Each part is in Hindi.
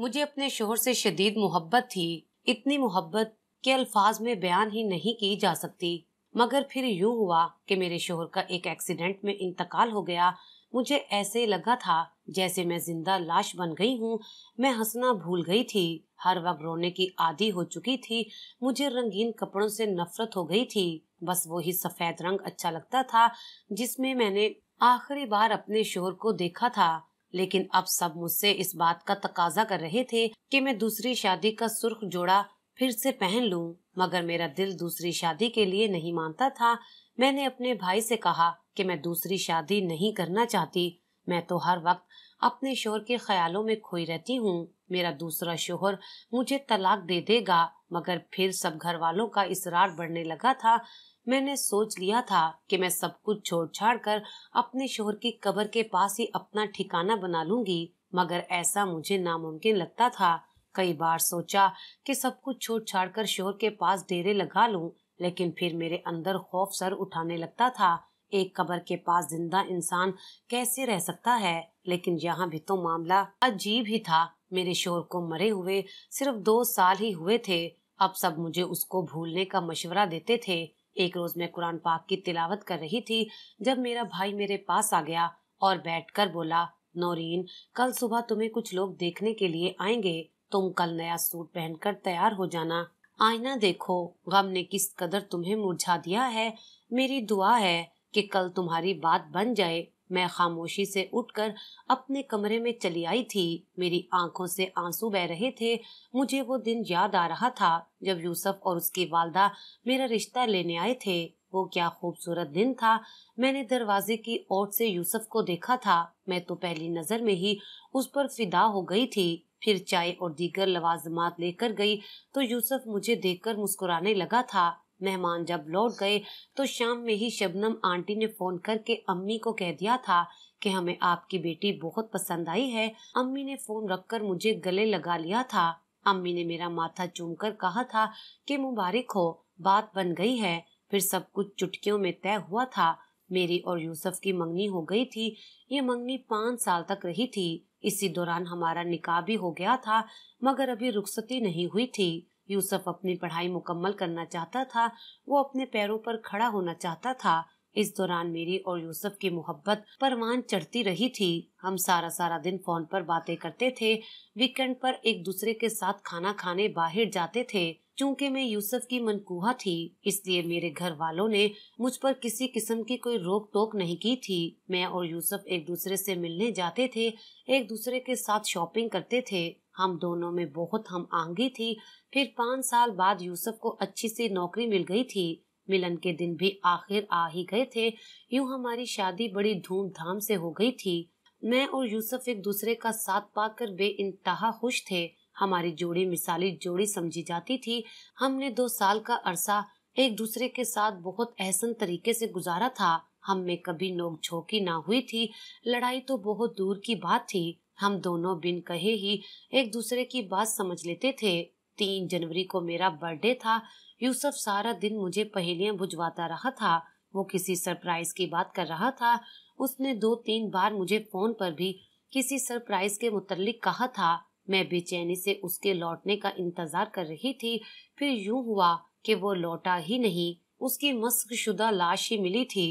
मुझे अपने शोहर से शदीद मोहब्बत थी इतनी मोहब्बत के अल्फाज में बयान ही नहीं की जा सकती मगर फिर यूं हुआ कि मेरे शोहर का एक एक्सीडेंट में इंतकाल हो गया मुझे ऐसे लगा था जैसे मैं जिंदा लाश बन गई हूँ मैं हंसना भूल गई थी हर वक्त रोने की आदि हो चुकी थी मुझे रंगीन कपड़ों से नफरत हो गई थी बस वो ही सफेद रंग अच्छा लगता था जिसमें मैंने आखिरी बार अपने शोर को देखा था लेकिन अब सब मुझसे इस बात का तकाजा कर रहे थे कि मैं दूसरी शादी का सुर्ख जोड़ा फिर से पहन लूं, मगर मेरा दिल दूसरी शादी के लिए नहीं मानता था मैंने अपने भाई से कहा कि मैं दूसरी शादी नहीं करना चाहती मैं तो हर वक्त अपने शोहर के ख्यालों में खोई रहती हूँ मेरा दूसरा शोहर मुझे तलाक दे देगा मगर फिर सब घर वालों का इसरार बढ़ने लगा था मैंने सोच लिया था कि मैं सब कुछ छोड़ छाड़ कर अपने शोहर की कब्र के पास ही अपना ठिकाना बना लूंगी मगर ऐसा मुझे नामुमकिन लगता था कई बार सोचा कि सब कुछ छोड़ छाड़ कर शोहर के पास डेरे लगा लूं, लेकिन फिर मेरे अंदर खौफ सर उठाने लगता था एक कब्र के पास जिंदा इंसान कैसे रह सकता है लेकिन यहाँ भी तो मामला अजीब ही था मेरे शोर को मरे हुए सिर्फ दो साल ही हुए थे अब सब मुझे उसको भूलने का मशवरा देते थे एक रोज मैं कुरान पाक की तिलावत कर रही थी जब मेरा भाई मेरे पास आ गया और बैठकर बोला नौरीन कल सुबह तुम्हें कुछ लोग देखने के लिए आएंगे तुम कल नया सूट पहनकर तैयार हो जाना आईना देखो गम ने किस कदर तुम्हें मुरझा दिया है मेरी दुआ है कि कल तुम्हारी बात बन जाए मैं खामोशी से उठकर अपने कमरे में चली आई थी मेरी आंखों से आंसू बह रहे थे मुझे वो दिन याद आ रहा था जब यूसुफ और उसकी वालदा मेरा रिश्ता लेने आए थे वो क्या खूबसूरत दिन था मैंने दरवाजे की ओर से यूसुफ को देखा था मैं तो पहली नजर में ही उस पर फिदा हो गई थी फिर चाय और दीगर लवाजमात लेकर गई तो यूसुफ मुझे देखकर मुस्कुराने लगा था मेहमान जब लौट गए तो शाम में ही शबनम आंटी ने फोन करके अम्मी को कह दिया था कि हमें आपकी बेटी बहुत पसंद आई है अम्मी ने फोन रखकर मुझे गले लगा लिया था अम्मी ने मेरा माथा चूम कर कहा था कि मुबारक हो बात बन गई है फिर सब कुछ चुटकियों में तय हुआ था मेरी और यूसुफ की मंगनी हो गई थी ये मंगनी पाँच साल तक रही थी इसी दौरान हमारा निकाह भी हो गया था मगर अभी रुखसती नहीं हुई थी यूसुफ अपनी पढ़ाई मुकम्मल करना चाहता था वो अपने पैरों पर खड़ा होना चाहता था इस दौरान मेरी और यूसुफ की मोहब्बत परवान चढ़ती रही थी हम सारा सारा दिन फोन पर बातें करते थे वीकेंड पर एक दूसरे के साथ खाना खाने बाहर जाते थे चूंकि मैं यूसुफ की मनकुहा थी इसलिए मेरे घर वालों ने मुझ पर किसी किस्म की कोई रोक टोक नहीं की थी मैं और यूसुफ एक दूसरे से मिलने जाते थे एक दूसरे के साथ शॉपिंग करते थे हम दोनों में बहुत हम आंगी थी फिर पाँच साल बाद यूसुफ को अच्छी सी नौकरी मिल गई थी मिलन के दिन भी आखिर आ ही गए थे यूं हमारी शादी बड़ी धूमधाम से हो गई थी मैं और यूसुफ एक दूसरे का साथ पाकर बे इंतहा खुश थे हमारी जोड़ी मिसाली जोड़ी समझी जाती थी हमने दो साल का अरसा एक दूसरे के साथ बहुत एहसन तरीके से गुजारा था हम में कभी झोंकी ना हुई थी लड़ाई तो बहुत दूर की बात थी हम दोनों बिन कहे ही एक दूसरे की बात समझ लेते थे तीन जनवरी को मेरा बर्थडे था यूसुफ सारा दिन मुझे पहेलियां बुझवाता रहा था वो किसी सरप्राइज की बात कर रहा था उसने दो तीन बार मुझे फोन पर भी किसी सरप्राइज के मुतलिक कहा था मैं बेचैनी से उसके लौटने का इंतजार कर रही थी फिर यूं हुआ कि वो लौटा ही नहीं उसकी मस्क शुदा लाश ही मिली थी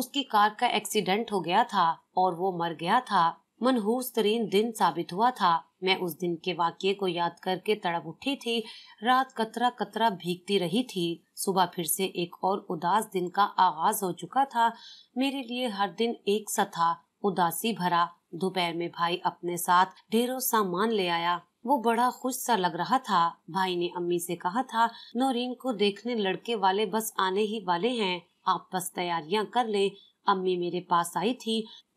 उसकी कार का एक्सीडेंट हो गया था और वो मर गया था मनहूस तरीन दिन साबित हुआ था मैं उस दिन के वाक्य को याद करके तड़प उठी थी रात कतरा कतरा भीगती रही थी सुबह फिर से एक और उदास दिन का आगाज हो चुका था मेरे लिए हर दिन एक सा था उदासी भरा दोपहर में भाई अपने साथ ढेरों सामान ले आया वो बड़ा खुश सा लग रहा था भाई ने अम्मी से कहा था नौरीन को देखने लड़के वाले बस आने ही वाले हैं आप बस तैयारियां कर लें अम्मी मेरे पास आई थी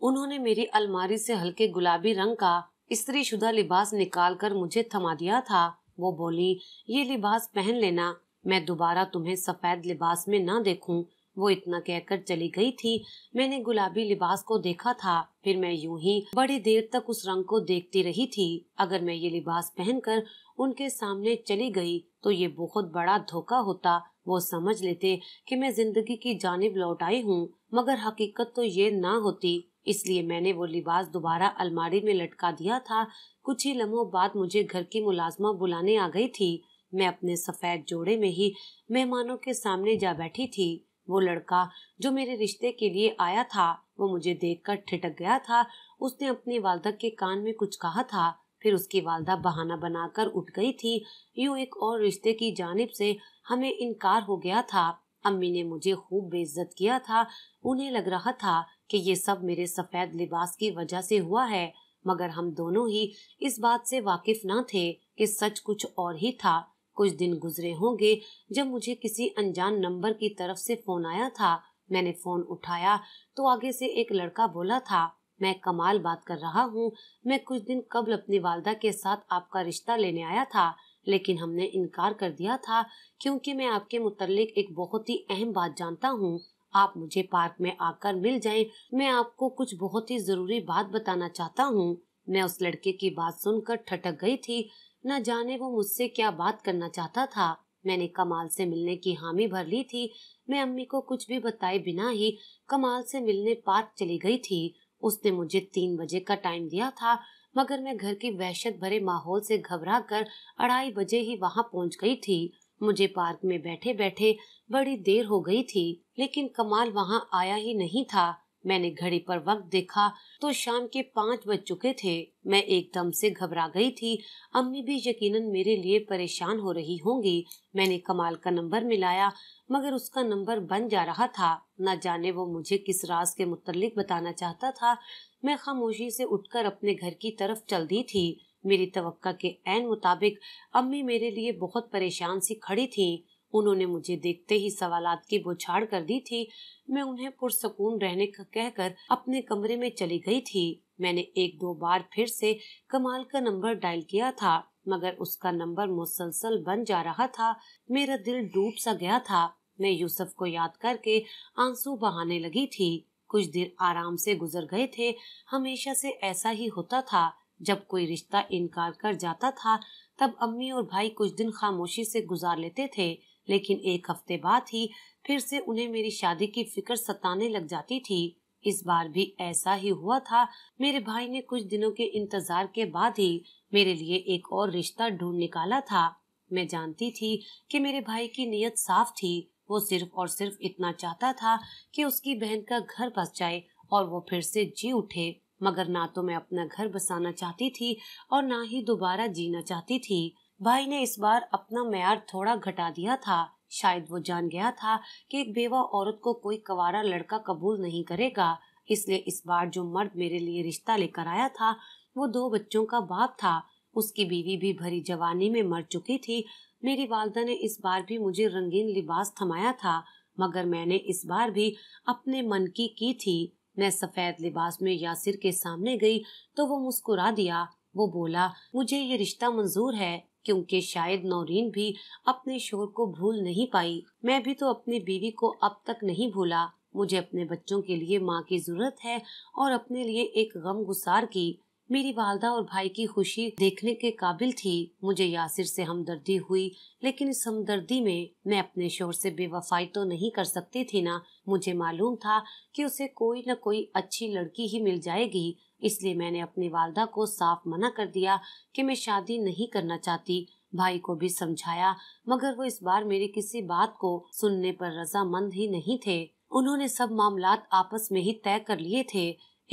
उन्होंने मेरी अलमारी से हल्के गुलाबी रंग का स्त्री शुदा लिबास निकाल कर मुझे थमा दिया था वो बोली ये लिबास पहन लेना मैं दोबारा तुम्हें सफेद लिबास में न देखूं वो इतना कहकर चली गई थी मैंने गुलाबी लिबास को देखा था फिर मैं यूं ही बड़ी देर तक उस रंग को देखती रही थी अगर मैं ये लिबास पहनकर उनके सामने चली गई तो ये बहुत बड़ा धोखा होता वो समझ लेते कि मैं जिंदगी की जानब लौट आई हूँ मगर हकीकत तो ये ना होती इसलिए मैंने वो लिबास दोबारा अलमारी में लटका दिया था कुछ ही लम्हों बाद मुझे घर की मुलाजमा बुलाने आ गई थी मैं अपने सफेद जोड़े में ही मेहमानों के सामने जा बैठी थी वो लड़का जो मेरे रिश्ते के लिए आया था वो मुझे देखकर ठिटक गया था उसने अपनी वालदा के कान में कुछ कहा था फिर उसकी वालदा बहाना बनाकर उठ गई थी यूं एक और रिश्ते की जानब से हमें इनकार हो गया था अम्मी ने मुझे खूब बेइज्जत किया था उन्हें लग रहा था कि ये सब मेरे सफेद लिबास की वजह से हुआ है मगर हम दोनों ही इस बात से वाकिफ ना थे कि सच कुछ और ही था कुछ दिन गुजरे होंगे जब मुझे किसी अनजान नंबर की तरफ से फोन आया था मैंने फोन उठाया तो आगे से एक लड़का बोला था मैं कमाल बात कर रहा हूँ मैं कुछ दिन कबल अपनी वालदा के साथ आपका रिश्ता लेने आया था लेकिन हमने इनकार कर दिया था क्योंकि मैं आपके मुतलिक एक बहुत ही अहम बात जानता हूँ आप मुझे पार्क में आकर मिल जाएं मैं आपको कुछ बहुत ही जरूरी बात बताना चाहता हूँ मैं उस लड़के की बात सुनकर ठटक गई थी न जाने वो मुझसे क्या बात करना चाहता था मैंने कमाल से मिलने की हामी भर ली थी मैं अम्मी को कुछ भी बताए बिना ही कमाल से मिलने पार्क चली गई थी उसने मुझे तीन बजे का टाइम दिया था मगर मैं घर के वहशत भरे माहौल से घबरा कर अढ़ाई बजे ही वहाँ पहुँच गई थी मुझे पार्क में बैठे बैठे बड़ी देर हो गई थी लेकिन कमाल वहाँ आया ही नहीं था मैंने घड़ी पर वक्त देखा तो शाम के पाँच बज चुके थे मैं एकदम से घबरा गई थी अम्मी भी यकीनन मेरे लिए परेशान हो रही होंगी मैंने कमाल का नंबर मिलाया मगर उसका नंबर बन जा रहा था न जाने वो मुझे किस राज के मुतलिक बताना चाहता था मैं खामोशी से उठकर अपने घर की तरफ चल दी थी मेरी तवक्का के एन मुताबिक अम्मी मेरे लिए बहुत परेशान सी खड़ी थी उन्होंने मुझे देखते ही सवालात की बुछाड़ कर दी थी मैं उन्हें पुरसकून रहने का कहकर अपने कमरे में चली गई थी मैंने एक दो बार फिर से कमाल का नंबर डायल किया था मगर उसका नंबर मुसलसल बन जा रहा था मेरा दिल डूब सा गया था मैं यूसुफ को याद करके आंसू बहाने लगी थी कुछ देर आराम से गुजर गए थे हमेशा से ऐसा ही होता था जब कोई रिश्ता इनकार कर जाता था तब अम्मी और भाई कुछ दिन खामोशी से गुजार लेते थे लेकिन एक हफ्ते बाद ही फिर से उन्हें मेरी शादी की फिक्र सताने लग जाती थी इस बार भी ऐसा ही हुआ था मेरे भाई ने कुछ दिनों के इंतजार के बाद ही मेरे लिए एक और रिश्ता ढूंढ निकाला था मैं जानती थी कि मेरे भाई की नीयत साफ थी वो सिर्फ और सिर्फ इतना चाहता था कि उसकी बहन का घर बस जाए और वो फिर से जी उठे मगर ना तो मैं अपना घर बसाना चाहती थी और ना ही दोबारा जीना चाहती थी भाई ने इस बार अपना मैार थोड़ा घटा दिया था शायद वो जान गया था कि एक बेवा औरत को कोई कवारा लड़का कबूल नहीं करेगा इसलिए इस बार जो मर्द मेरे लिए रिश्ता लेकर आया था वो दो बच्चों का बाप था उसकी बीवी भी भरी जवानी में मर चुकी थी मेरी वालदा ने इस बार भी मुझे रंगीन लिबास थमाया था मगर मैंने इस बार भी अपने मन की की थी मैं सफेद लिबास में यासिर के सामने गई तो वो मुस्कुरा दिया वो बोला मुझे ये रिश्ता मंजूर है क्योंकि शायद नौरीन भी अपने शोर को भूल नहीं पाई मैं भी तो अपनी बीवी को अब तक नहीं भूला मुझे अपने बच्चों के लिए माँ की जरूरत है और अपने लिए एक गम गुसार की मेरी वालदा और भाई की खुशी देखने के काबिल थी मुझे यासिर से हमदर्दी हुई लेकिन इस हमदर्दी में मैं अपने शोर से बेवफाई तो नहीं कर सकती थी ना मुझे मालूम था कि उसे कोई न कोई अच्छी लड़की ही मिल जाएगी इसलिए मैंने अपनी वालदा को साफ मना कर दिया कि मैं शादी नहीं करना चाहती भाई को भी समझाया मगर वो इस बार मेरी किसी बात को सुनने पर रजामंद ही नहीं थे उन्होंने सब मामला आपस में ही तय कर लिए थे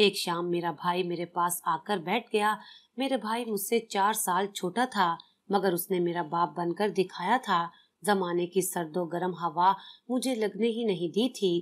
एक शाम मेरा भाई मेरे पास आकर बैठ गया मेरे भाई मुझसे चार साल छोटा था मगर उसने मेरा बाप बनकर दिखाया था जमाने की सर्दो गर्म हवा मुझे लगने ही नहीं दी थी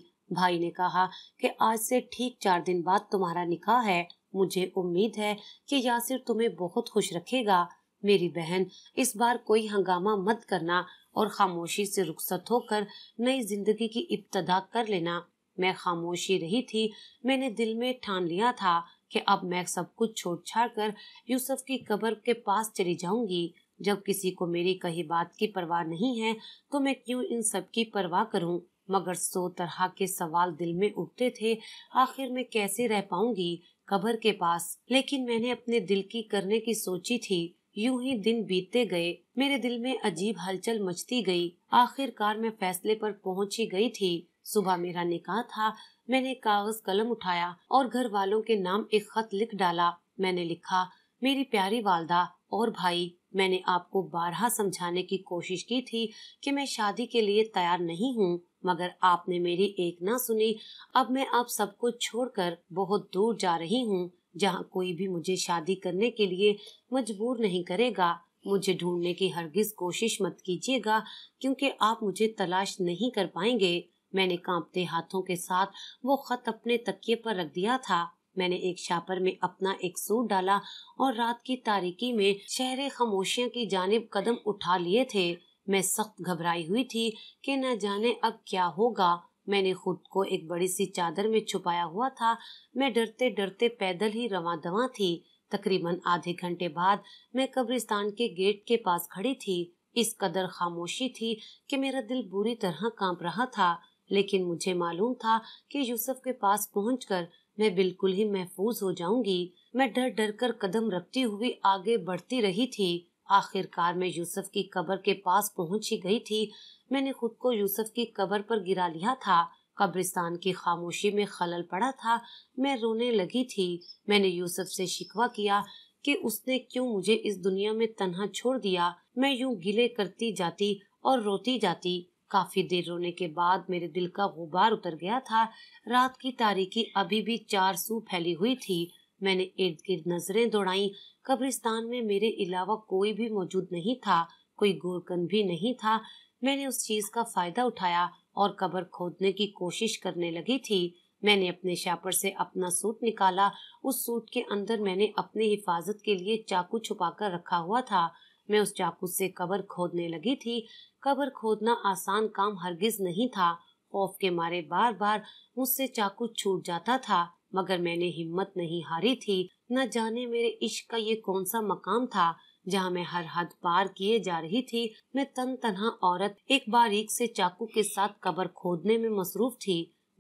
भाई ने कहा कि आज से ठीक चार दिन बाद तुम्हारा निकाह है मुझे उम्मीद है कि यासिर तुम्हें बहुत खुश रखेगा मेरी बहन इस बार कोई हंगामा मत करना और खामोशी से रुखसत होकर नई जिंदगी की इब्तदा कर लेना मैं खामोशी रही थी मैंने दिल में ठान लिया था कि अब मैं सब कुछ छोड़ छाड़ कर यूसुफ की कब्र के पास चली जाऊंगी जब किसी को मेरी कही बात की परवाह नहीं है तो मैं क्यों इन सब की परवाह करूं मगर सो तरह के सवाल दिल में उठते थे आखिर मैं कैसे रह पाऊंगी कब्र के पास लेकिन मैंने अपने दिल की करने की सोची थी यूं ही दिन बीतते गए मेरे दिल में अजीब हलचल मचती गई आखिरकार मैं फैसले पर पहुंच ही गई थी सुबह मेरा निकाह था मैंने कागज कलम उठाया और घर वालों के नाम एक खत लिख डाला मैंने लिखा मेरी प्यारी वालदा और भाई मैंने आपको बारहा समझाने की कोशिश की थी कि मैं शादी के लिए तैयार नहीं हूँ मगर आपने मेरी एक ना सुनी अब मैं आप सबको छोड़कर बहुत दूर जा रही हूँ जहाँ कोई भी मुझे शादी करने के लिए मजबूर नहीं करेगा मुझे ढूंढने की हरगिज कोशिश मत कीजिएगा क्योंकि आप मुझे तलाश नहीं कर पाएंगे मैंने कांपते हाथों के साथ वो खत अपने तकिए पर रख दिया था मैंने एक शापर में अपना एक सूट डाला और रात की तारीकी में शहरे खामोशियों की जानब कदम उठा लिए थे मैं सख्त घबराई हुई थी कि न जाने अब क्या होगा मैंने खुद को एक बड़ी सी चादर में छुपाया हुआ था मैं डरते डरते पैदल ही रवा दवा थी तकरीबन आधे घंटे बाद मैं कब्रिस्तान के गेट के पास खड़ी थी इस कदर खामोशी थी कि मेरा दिल बुरी तरह कांप रहा था लेकिन मुझे मालूम था कि यूसुफ के पास पहुंचकर मैं बिल्कुल ही महफूज हो जाऊंगी मैं डर डर कर कदम रखती हुई आगे बढ़ती रही थी आखिरकार मैं यूसुफ की कब्र के पास पहुंच ही गई थी मैंने खुद को यूसुफ की कब्र पर गिरा लिया था कब्रिस्तान की खामोशी में खलल पड़ा था मैं रोने लगी थी मैंने यूसुफ से शिकवा किया कि उसने क्यों मुझे इस दुनिया में तनहा छोड़ दिया मैं यूं गिले करती जाती और रोती जाती काफी देर रोने के बाद मेरे दिल का गुबार उतर गया था रात की तारीकी अभी भी चार सू फैली हुई थी मैंने इर्द गिर्द नजरें दौड़ाई कब्रिस्तान में मेरे अलावा कोई भी मौजूद नहीं था कोई गोरकन भी नहीं था मैंने उस चीज का फायदा उठाया और कब्र खोदने की कोशिश करने लगी थी मैंने अपने शापर से अपना सूट निकाला उस सूट के अंदर मैंने अपनी हिफाजत के लिए चाकू छुपाकर रखा हुआ था मैं उस चाकू से कब्र खोदने लगी थी कब्र खोदना आसान काम हरगिज नहीं था खौफ के मारे बार बार मुझसे चाकू छूट जाता था मगर मैंने हिम्मत नहीं हारी थी न जाने मेरे इश्क का ये कौन सा मकाम था जहाँ मैं हर हद पार किए जा रही थी मैं तन तनहा औरत एक बारीक से चाकू के साथ कबर खोदने में मसरूफ थी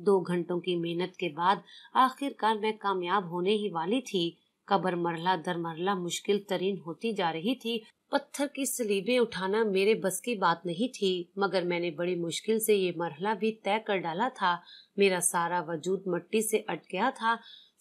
दो घंटों की मेहनत के बाद आखिरकार मैं कामयाब होने ही वाली थी कबर मरला दर मरला मुश्किल तरीन होती जा रही थी पत्थर की सलीबे उठाना मेरे बस की बात नहीं थी मगर मैंने बड़ी मुश्किल से ये मरहला भी तय कर डाला था मेरा सारा वजूद मट्टी से अट गया था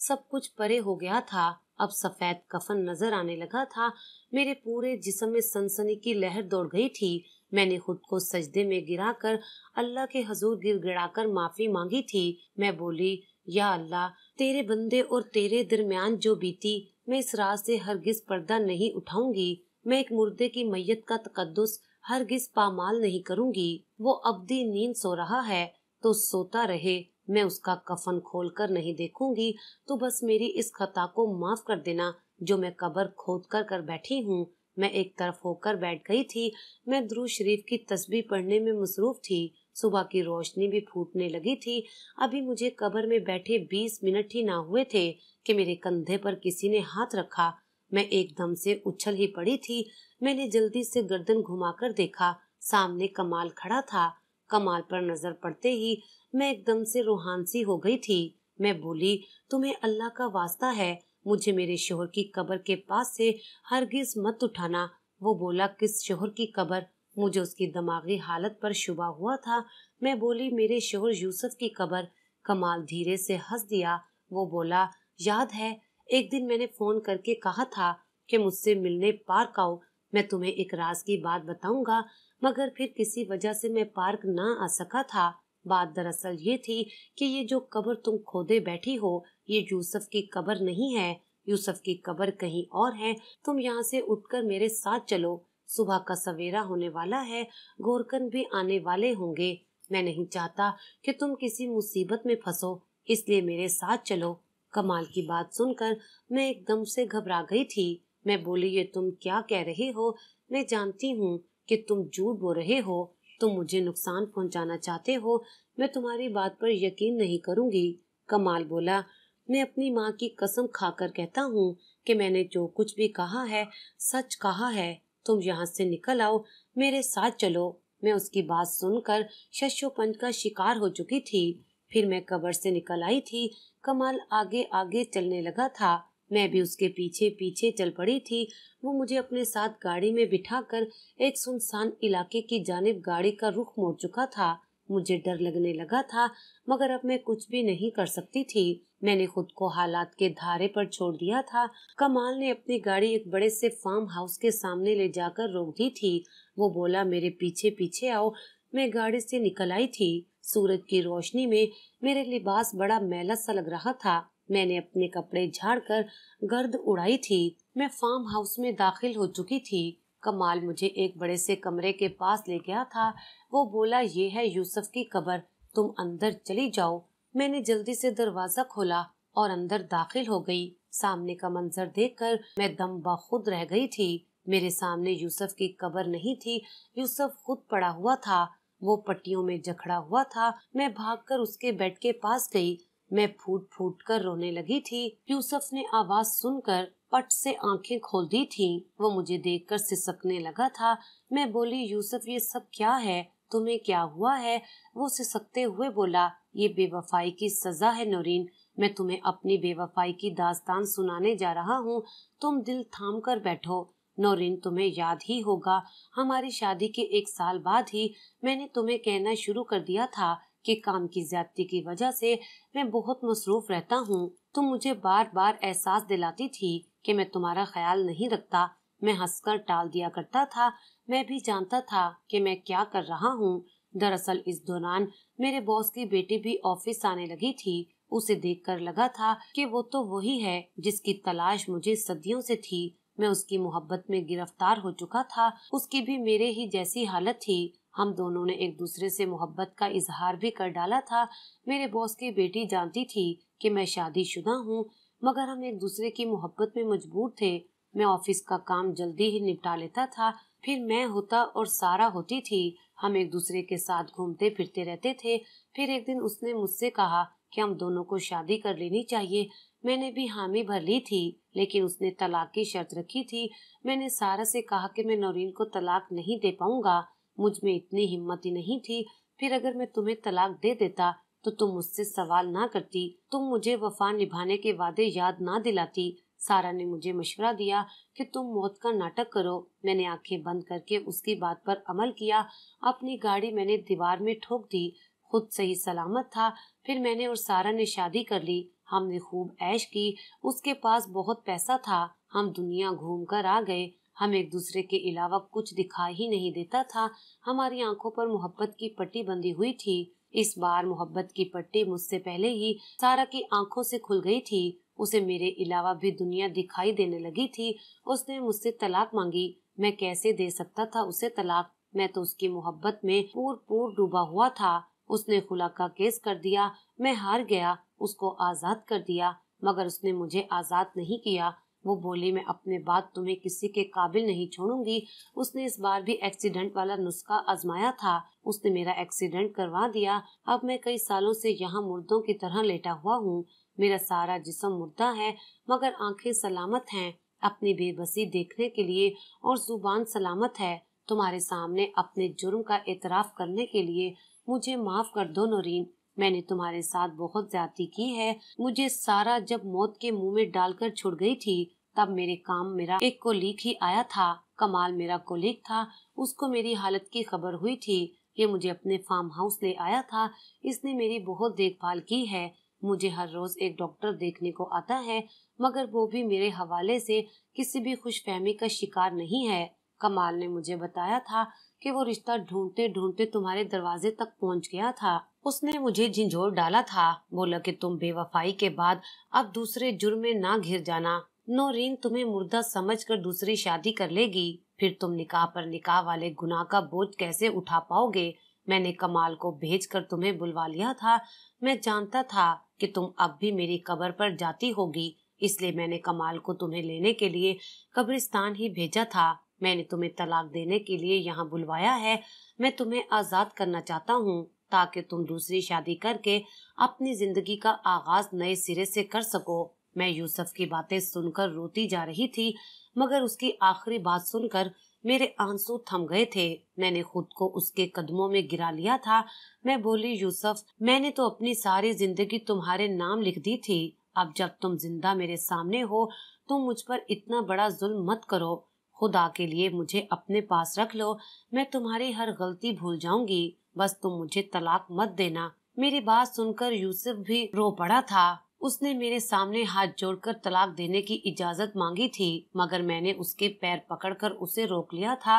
सब कुछ परे हो गया था अब सफेद कफन नजर आने लगा था मेरे पूरे जिसम में सनसनी की लहर दौड़ गई थी मैंने खुद को सजदे में गिरा कर अल्लाह के हजूर गिर गिड़ा कर माफी मांगी थी मैं बोली या अल्लाह तेरे बंदे और तेरे दरमियान जो बीती मैं इस रात से हरगिज पर्दा नहीं उठाऊंगी मैं एक मुर्दे की मैयत का तकदस हर हरगिज पामाल नहीं करूंगी वो अबदी नींद सो रहा है तो सोता रहे मैं उसका कफन खोल कर नहीं देखूंगी तो बस मेरी इस खता को माफ कर देना जो मैं कबर खोद कर कर बैठी हूँ मैं एक तरफ होकर बैठ गई थी मैं द्रु शरीफ की तस्बी पढ़ने में मसरूफ थी सुबह की रोशनी भी फूटने लगी थी अभी मुझे कबर में बैठे बीस मिनट ही ना हुए थे कि मेरे कंधे पर किसी ने हाथ रखा मैं एकदम से उछल ही पड़ी थी मैंने जल्दी से गर्दन घुमाकर देखा सामने कमाल खड़ा था कमाल पर नजर पड़ते ही मैं एकदम से रोहानसी हो गई थी मैं बोली तुम्हें अल्लाह का वास्ता है मुझे मेरे शोहर की कब्र के पास से हरगिज मत उठाना वो बोला किस शोहर की कब्र मुझे उसकी दिमागी हालत पर शुबा हुआ था मैं बोली मेरे शोहर यूसुफ की कब्र कमाल धीरे से हंस दिया वो बोला याद है एक दिन मैंने फोन करके कहा था कि मुझसे मिलने पार्क आओ मैं तुम्हें एक राज की बात बताऊंगा मगर फिर किसी वजह से मैं पार्क ना आ सका था बात दरअसल ये थी कि ये जो कबर तुम खोदे बैठी हो ये यूसुफ की कबर नहीं है यूसुफ की कबर कहीं और है तुम यहाँ से उठकर मेरे साथ चलो सुबह का सवेरा होने वाला है गोरकन भी आने वाले होंगे मैं नहीं चाहता कि तुम किसी मुसीबत में फंसो इसलिए मेरे साथ चलो कमाल की बात सुनकर मैं एकदम से घबरा गई थी मैं बोली ये तुम क्या कह रहे हो मैं जानती हूँ कि तुम झूठ बोल रहे हो तुम मुझे नुकसान पहुँचाना चाहते हो मैं तुम्हारी बात पर यकीन नहीं करूँगी कमाल बोला मैं अपनी माँ की कसम खाकर कहता हूँ कि मैंने जो कुछ भी कहा है सच कहा है तुम यहाँ से निकल आओ मेरे साथ चलो मैं उसकी बात सुनकर शशोपंच का शिकार हो चुकी थी फिर मैं कब्र से निकल आई थी कमाल आगे आगे चलने लगा था मैं भी उसके पीछे पीछे चल पड़ी थी वो मुझे अपने साथ गाड़ी में बिठाकर एक सुनसान इलाके की जानब गाड़ी का रुख मोड़ चुका था मुझे डर लगने लगा था मगर अब मैं कुछ भी नहीं कर सकती थी मैंने खुद को हालात के धारे पर छोड़ दिया था कमाल ने अपनी गाड़ी एक बड़े से फार्म हाउस के सामने ले जाकर रोक दी थी वो बोला मेरे पीछे पीछे आओ मैं गाड़ी से निकल आई थी सूरज की रोशनी में मेरे लिबास बड़ा मैला सा लग रहा था मैंने अपने कपड़े झाड़कर गर्द उड़ाई थी मैं फार्म हाउस में दाखिल हो चुकी थी कमाल मुझे एक बड़े से कमरे के पास ले गया था वो बोला ये है यूसुफ की कबर तुम अंदर चली जाओ मैंने जल्दी से दरवाजा खोला और अंदर दाखिल हो गई सामने का मंजर देखकर मैं दम बखुद रह गई थी मेरे सामने यूसुफ की कबर नहीं थी यूसुफ खुद पड़ा हुआ था वो पट्टियों में जखड़ा हुआ था मैं भागकर उसके बेड के पास गई मैं फूट फूट कर रोने लगी थी यूसुफ ने आवाज सुनकर पट से आंखें खोल दी थी वो मुझे देखकर सिसकने लगा था मैं बोली यूसुफ ये सब क्या है तुम्हें क्या हुआ है वो सिसकते हुए बोला ये बेवफाई की सजा है नोरीन मैं तुम्हें अपनी बेवफाई की दास्तान सुनाने जा रहा हूँ तुम दिल थाम कर बैठो नौरीन तुम्हें याद ही होगा हमारी शादी के एक साल बाद ही मैंने तुम्हें कहना शुरू कर दिया था कि काम की ज्यादती की वजह से मैं बहुत मसरूफ रहता हूँ तुम मुझे बार बार एहसास दिलाती थी कि मैं तुम्हारा ख्याल नहीं रखता मैं हंसकर टाल दिया करता था मैं भी जानता था कि मैं क्या कर रहा हूँ दरअसल इस दौरान मेरे बॉस की बेटी भी ऑफिस आने लगी थी उसे देखकर लगा था कि वो तो वही है जिसकी तलाश मुझे सदियों से थी मैं उसकी मोहब्बत में गिरफ्तार हो चुका था उसकी भी मेरे ही जैसी हालत थी हम दोनों ने एक दूसरे से मोहब्बत का इजहार भी कर डाला था मेरे बॉस की बेटी जानती थी कि मैं शादी शुदा हूँ मगर हम एक दूसरे की मोहब्बत में मजबूर थे मैं ऑफिस का काम जल्दी ही निपटा लेता था फिर मैं होता और सारा होती थी हम एक दूसरे के साथ घूमते फिरते रहते थे फिर एक दिन उसने मुझसे कहा कि हम दोनों को शादी कर लेनी चाहिए मैंने भी हामी भर ली थी लेकिन उसने तलाक की शर्त रखी थी मैंने सारा से कहा कि मैं नौरीन को तलाक नहीं दे पाऊंगा मुझ में इतनी हिम्मत ही नहीं थी फिर अगर मैं तुम्हें तलाक दे देता तो तुम मुझसे सवाल ना करती तुम मुझे वफा निभाने के वादे याद ना दिलाती सारा ने मुझे मशवरा दिया कि तुम मौत का नाटक करो मैंने आंखें बंद करके उसकी बात पर अमल किया अपनी गाड़ी मैंने दीवार में ठोक दी खुद सही सलामत था फिर मैंने और सारा ने शादी कर ली हमने खूब ऐश की उसके पास बहुत पैसा था हम दुनिया घूम कर आ गए हम एक दूसरे के अलावा कुछ दिखाई ही नहीं देता था हमारी आंखों पर मोहब्बत की पट्टी बंधी हुई थी इस बार मोहब्बत की पट्टी मुझसे पहले ही सारा की आंखों से खुल गई थी उसे मेरे अलावा भी दुनिया दिखाई देने लगी थी उसने मुझसे तलाक मांगी मैं कैसे दे सकता था उसे तलाक मैं तो उसकी मोहब्बत में पूर पूर डूबा हुआ था उसने खुला का केस कर दिया मैं हार गया उसको आजाद कर दिया मगर उसने मुझे आजाद नहीं किया वो बोली मैं अपने बाद तुम्हें किसी के काबिल नहीं छोड़ूंगी उसने इस बार भी एक्सीडेंट वाला नुस्खा आजमाया था उसने मेरा एक्सीडेंट करवा दिया अब मैं कई सालों से यहाँ मुर्दों की तरह लेटा हुआ हूँ मेरा सारा जिसम मुर्दा है मगर आंखें सलामत हैं अपनी बेबसी देखने के लिए और जुबान सलामत है तुम्हारे सामने अपने जुर्म का एतराफ करने के लिए मुझे माफ कर दो नोरीन मैंने तुम्हारे साथ बहुत ज्यादा की है मुझे सारा जब मौत के मुंह में डालकर छुड़ गई थी तब मेरे काम मेरा एक कोलिक ही आया था कमाल मेरा कोलिक था उसको मेरी हालत की खबर हुई थी ये मुझे अपने फार्म हाउस ले आया था इसने मेरी बहुत देखभाल की है मुझे हर रोज एक डॉक्टर देखने को आता है मगर वो भी मेरे हवाले से किसी भी खुशफहमी का शिकार नहीं है कमाल ने मुझे बताया था कि वो रिश्ता ढूंढते ढूंढते तुम्हारे दरवाजे तक पहुंच गया था उसने मुझे झिझोर डाला था बोला कि तुम बेवफाई के बाद अब दूसरे जुर्म में ना घिर जाना नौरीन तुम्हें मुर्दा समझकर दूसरी शादी कर लेगी फिर तुम निकाह पर निकाह वाले गुनाह का बोझ कैसे उठा पाओगे मैंने कमाल को भेज कर तुम्हें बुलवा लिया था मैं जानता था कि तुम अब भी मेरी कब्र पर जाती होगी इसलिए मैंने कमाल को तुम्हें लेने के लिए कब्रिस्तान ही भेजा था मैंने तुम्हें तलाक देने के लिए यहाँ बुलवाया है मैं तुम्हें आजाद करना चाहता हूँ ताकि तुम दूसरी शादी करके अपनी जिंदगी का आगाज नए सिरे से कर सको मैं यूसुफ की बातें सुनकर रोती जा रही थी मगर उसकी आखिरी बात सुनकर मेरे आंसू थम गए थे मैंने खुद को उसके कदमों में गिरा लिया था मैं बोली यूसुफ मैंने तो अपनी सारी जिंदगी तुम्हारे नाम लिख दी थी अब जब तुम जिंदा मेरे सामने हो तुम मुझ पर इतना बड़ा जुल्म मत करो खुदा के लिए मुझे अपने पास रख लो मैं तुम्हारी हर गलती भूल जाऊंगी बस तुम मुझे तलाक मत देना मेरी बात सुनकर यूसुफ भी रो पड़ा था उसने मेरे सामने हाथ जोड़कर तलाक देने की इजाजत मांगी थी मगर मैंने उसके पैर पकड़कर उसे रोक लिया था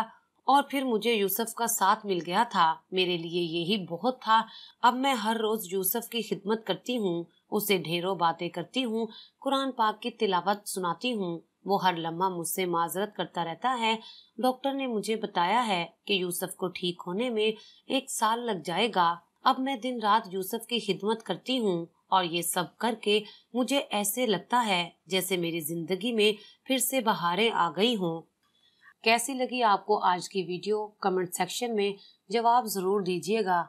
और फिर मुझे यूसुफ का साथ मिल गया था मेरे लिए यही बहुत था अब मैं हर रोज यूसुफ की खिदमत करती हूँ उसे ढेरों बातें करती हूँ कुरान पाक की तिलावत सुनाती हूँ वो हर लम्हा मुझसे माजरत करता रहता है डॉक्टर ने मुझे बताया है कि यूसुफ को ठीक होने में एक साल लग जाएगा अब मैं दिन रात यूसुफ की खिदमत करती हूँ और ये सब करके मुझे ऐसे लगता है जैसे मेरी जिंदगी में फिर से बहारें आ गई हों कैसी लगी आपको आज की वीडियो कमेंट सेक्शन में जवाब ज़रूर दीजिएगा